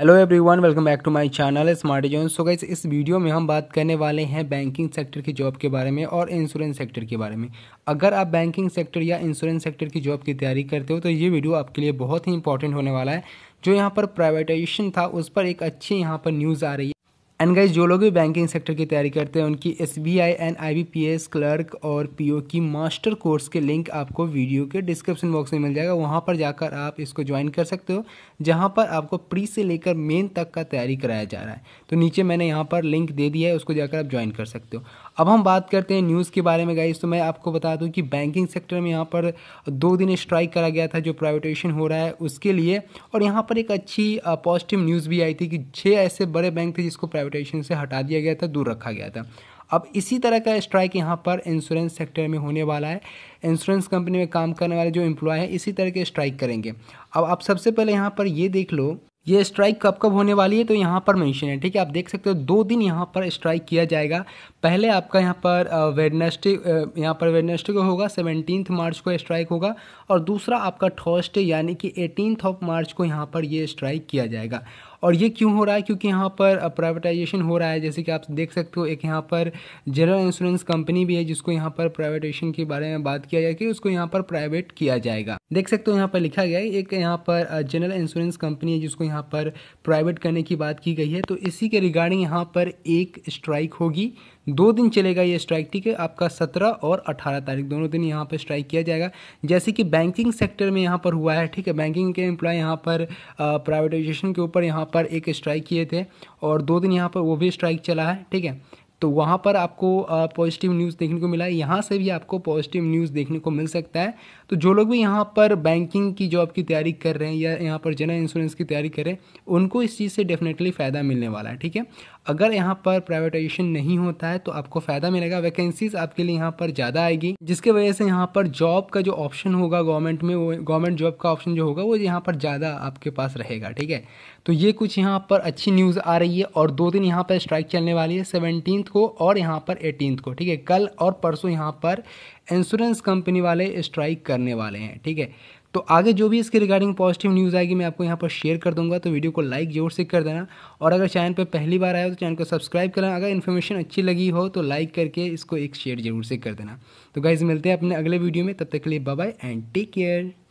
hello everyone welcome back to my channel smart zone so guys इस video में हम बात करने वाले हैं बैंकिंग सेक्टर की जॉब के बारे में और इंश्योरेंस सेक्टर के बारे में अगर आप बैंकिंग सेक्टर या इंश्योरेंस सेक्टर की जॉब की तैयारी करते हो तो ये वीडियो आपके लिए बहुत ही इंपॉर्टेंट होने वाला है जो यहाँ पर प्राइवेटाइजेशन था उस पर एक अच्छी यहाँ पर न्यूज़ आ रही है एंड गाइज जो लोग भी बैंकिंग सेक्टर की तैयारी करते हैं उनकी S B I and I B P S clerk और पी ओ की मास्टर कोर्स के लिंक आपको वीडियो के डिस्क्रिप्शन बॉक्स में मिल जाएगा वहाँ पर जाकर आप इसको ज्वाइन कर सकते हो जहाँ पर आपको प्री से लेकर मेन तक का तैयारी कराया जा रहा है तो नीचे मैंने यहाँ पर लिंक दे दिया है उसको जाकर आप ज्वाइन कर सकते हो अब हम बात करते हैं न्यूज़ के बारे में गाइज तो मैं आपको बता दूँ कि बैंकिंग सेक्टर में यहाँ पर दो दिन स्ट्राइक करा गया था जो प्राइवेटेशन हो रहा है उसके लिए और यहाँ पर एक अच्छी पॉजिटिव न्यूज़ भी आई थी कि छः ऐसे बड़े बैंक थे जिसको प्राइवेट रोटेशन से हटा दिया गया था दूर रखा गया था अब इसी तरह का स्ट्राइक यहाँ पर इंश्योरेंस सेक्टर में होने वाला है इंश्योरेंस कंपनी में काम करने वाले जो एम्प्लॉय हैं इसी तरह के स्ट्राइक करेंगे अब आप सबसे पहले यहाँ पर ये देख लो ये स्ट्राइक कब कब होने वाली है तो यहाँ पर मेंशन है ठीक है आप देख सकते हो दो दिन यहाँ पर स्ट्राइक किया जाएगा पहले आपका यहाँ पर वेडनेसडे यहाँ पर वेडनेसडे को होगा सेवनटीन मार्च को स्ट्राइक होगा और दूसरा आपका थर्सडे यानी कि एटीनथ ऑफ मार्च को यहाँ पर ये स्ट्राइक किया जाएगा और ये क्यों हो रहा है क्योंकि यहाँ पर प्राइवेटाइजेशन हो रहा है जैसे कि आप देख सकते हो एक यहाँ पर जनरल इंश्योरेंस कंपनी भी है जिसको यहाँ पर प्राइवेटाइजेशन के बारे में बात किया जाए कि उसको यहाँ पर प्राइवेट किया जाएगा देख सकते हो यहाँ पर लिखा गया है एक यहाँ पर जनरल इंश्योरेंस कंपनी है जिसको यहाँ पर प्राइवेट करने की बात की गई है तो इसी के रिगार्डिंग यहाँ पर एक स्ट्राइक होगी दो दिन चलेगा ये स्ट्राइक ठीक है आपका सत्रह और अठारह तारीख दोनों दिन यहाँ पर स्ट्राइक किया जाएगा जैसे कि बैंकिंग सेक्टर में यहाँ पर हुआ है ठीक है बैंकिंग के एम्प्लॉय यहाँ पर प्राइवेटाइजेशन के ऊपर यहाँ पर एक स्ट्राइक किए थे और दो दिन यहाँ पर वो भी स्ट्राइक चला है ठीक है तो वहाँ पर आपको पॉजिटिव न्यूज़ देखने को मिला है यहाँ से भी आपको पॉजिटिव न्यूज़ देखने को मिल सकता है तो जो लोग भी यहाँ पर बैंकिंग की जॉब की तैयारी कर रहे हैं या यहाँ पर जनरल इंश्योरेंस की तैयारी कर रहे हैं उनको इस चीज़ से डेफिनेटली फ़ायदा मिलने वाला है ठीक है अगर यहाँ पर प्राइवेटाइजेशन नहीं होता है तो आपको फ़ायदा मिलेगा वैकेंसीज आपके लिए यहाँ पर ज़्यादा आएगी जिसके वजह से यहाँ पर जॉब का जो ऑप्शन होगा गवर्नमेंट में वो गवर्नमेंट जॉब का ऑप्शन जो होगा वो यहाँ पर ज़्यादा आपके पास रहेगा ठीक है तो ये कुछ यहाँ पर अच्छी न्यूज़ आ रही है और दो दिन यहाँ पर स्ट्राइक चलने वाली है सेवनटीन को और यहाँ पर एटीन को ठीक है कल और परसों यहाँ पर इंश्योरेंस कंपनी वाले स्ट्राइक करने वाले हैं ठीक है तो आगे जो भी इसके रिगार्डिंग पॉजिटिव न्यूज़ आएगी मैं आपको यहाँ पर शेयर कर दूंगा तो वीडियो को लाइक जरूर से कर देना और अगर चैनल पर पहली बार आया हो तो चैनल को सब्सक्राइब करना अगर इन्फॉर्मेशन अच्छी लगी हो तो लाइक करके इसको एक शेयर जरूर से कर देना तो गाइज़ मिलते हैं अपने अगले वीडियो में तब तक के लिए बाय एंड टेक केयर